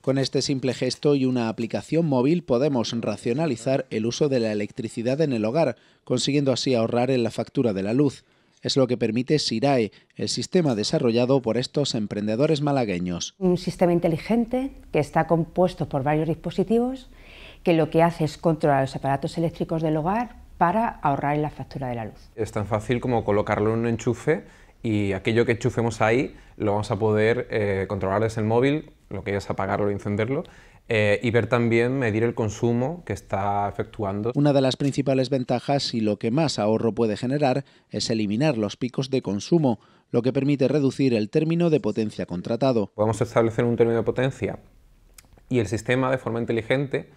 Con este simple gesto y una aplicación móvil podemos racionalizar el uso de la electricidad en el hogar, consiguiendo así ahorrar en la factura de la luz. Es lo que permite SIRAE, el sistema desarrollado por estos emprendedores malagueños. Un sistema inteligente que está compuesto por varios dispositivos que lo que hace es controlar los aparatos eléctricos del hogar para ahorrar en la factura de la luz. Es tan fácil como colocarlo en un enchufe y aquello que enchufemos ahí lo vamos a poder eh, controlar desde el móvil lo que es apagarlo o encenderlo, eh, y ver también, medir el consumo que está efectuando. Una de las principales ventajas y lo que más ahorro puede generar es eliminar los picos de consumo, lo que permite reducir el término de potencia contratado. Podemos establecer un término de potencia y el sistema de forma inteligente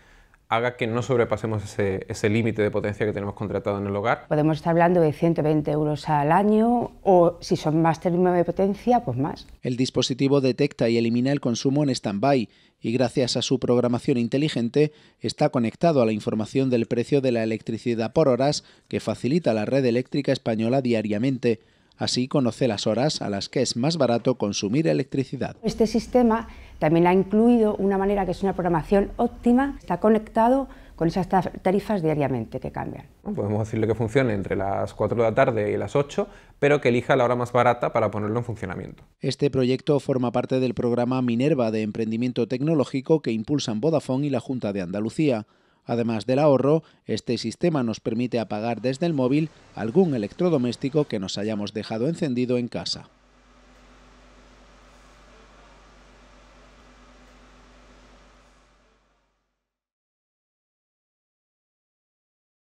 haga que no sobrepasemos ese, ese límite de potencia que tenemos contratado en el hogar. Podemos estar hablando de 120 euros al año o si son más términos de potencia, pues más. El dispositivo detecta y elimina el consumo en stand-by y gracias a su programación inteligente está conectado a la información del precio de la electricidad por horas que facilita la red eléctrica española diariamente. Así conoce las horas a las que es más barato consumir electricidad. Este sistema también ha incluido una manera que es una programación óptima, está conectado con esas tarifas diariamente que cambian. Podemos decirle que funcione entre las 4 de la tarde y las 8, pero que elija la hora más barata para ponerlo en funcionamiento. Este proyecto forma parte del programa Minerva de Emprendimiento Tecnológico que impulsan Vodafone y la Junta de Andalucía. Además del ahorro, este sistema nos permite apagar desde el móvil algún electrodoméstico que nos hayamos dejado encendido en casa.